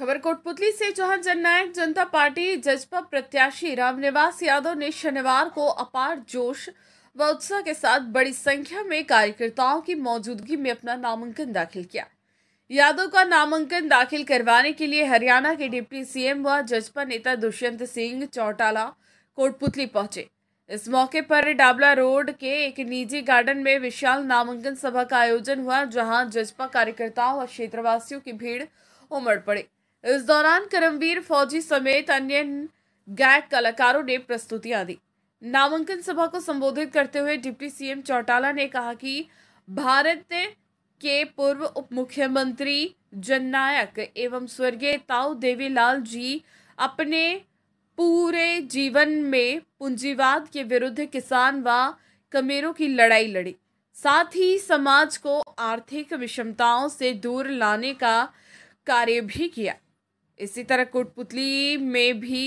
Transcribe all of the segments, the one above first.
खबर कोटपुतली से जहां जननायक जनता पार्टी जजपा प्रत्याशी रामनिवास यादव ने शनिवार को अपार जोश व उत्साह के साथ बड़ी संख्या में कार्यकर्ताओं की मौजूदगी में अपना नामांकन दाखिल किया यादव का नामांकन दाखिल करवाने के लिए हरियाणा के डिप्टी सीएम व जजपा नेता दुष्यंत सिंह चौटाला कोटपुतली पहुंचे इस मौके पर डाबला रोड के एक निजी गार्डन में विशाल नामांकन सभा का आयोजन हुआ जहां जजपा कार्यकर्ताओं और क्षेत्रवासियों की भीड़ उमड़ पड़ी इस दौरान करमवीर फौजी समेत अन्य गैट कलाकारों ने प्रस्तुतियां दी नामांकन सभा को संबोधित करते हुए डिप्टी सीएम चौटाला ने कहा कि भारत के पूर्व उप मुख्यमंत्री जननायक एवं स्वर्गीय ताऊ देवीलाल जी अपने पूरे जीवन में पूंजीवाद के विरुद्ध किसान व कमेरों की लड़ाई लड़ी साथ ही समाज को आर्थिक विषमताओं से दूर लाने का कार्य भी किया इसी तरह कोटपुतली में भी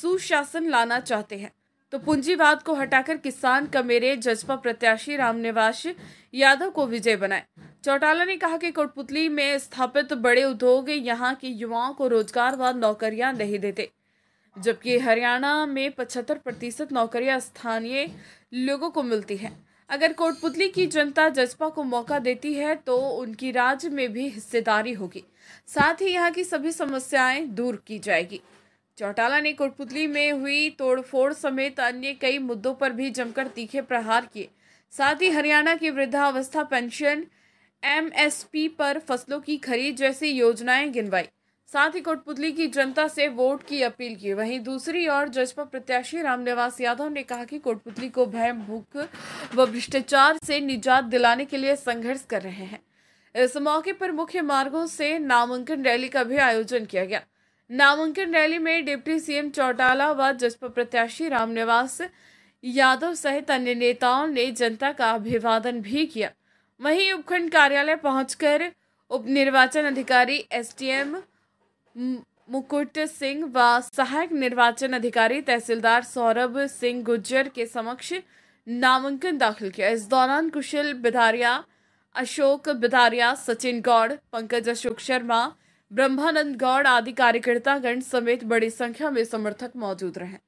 सुशासन लाना चाहते हैं तो पूंजीवाद को हटाकर किसान कमेरे जजपा प्रत्याशी रामनिवास यादव को विजय बनाए चौटाला ने कहा कि कोटपुतली में स्थापित बड़े उद्योग यहाँ के युवाओं को रोजगार व नौकरियां नहीं देते जबकि हरियाणा में 75 प्रतिशत नौकरियां स्थानीय लोगों को मिलती हैं अगर कोटपुतली की जनता जजपा को मौका देती है तो उनकी राज्य में भी हिस्सेदारी होगी साथ ही यहाँ की सभी समस्याएं दूर की जाएगी चौटाला ने कोटपुतली में हुई तोड़फोड़ समेत अन्य कई मुद्दों पर भी जमकर तीखे प्रहार किए साथ ही हरियाणा की वृद्धावस्था पेंशन एमएसपी पर फसलों की खरीद जैसी योजनाएं गिनवाई साथ ही कोटपुतली की जनता से वोट की अपील की वहीं दूसरी ओर जजपा प्रत्याशी रामनिवास यादव ने कहा कि कोटपुतली को भय भूख व भ्रष्टाचार से निजात दिलाने के लिए संघर्ष कर रहे हैं इस मौके पर मुख्य मार्गों से नामांकन रैली का भी आयोजन किया गया नामांकन रैली में डिप्टी सीएम चौटाला व जसपा प्रत्याशी रामनिवास यादव सहित अन्य नेताओं ने जनता का अभिवादन भी किया वहीं उपखंड कार्यालय पहुंचकर उप निर्वाचन अधिकारी एसडीएम मुकुट सिंह व सहायक निर्वाचन अधिकारी तहसीलदार सौरभ सिंह गुज्जर के समक्ष नामांकन दाखिल किया इस दौरान कुशल बिधारिया अशोक बिधारिया सचिन गौड़ पंकज अशोक शर्मा ब्रह्मानंद गौड़ आदि कार्यकर्तागण समेत बड़ी संख्या में समर्थक मौजूद रहे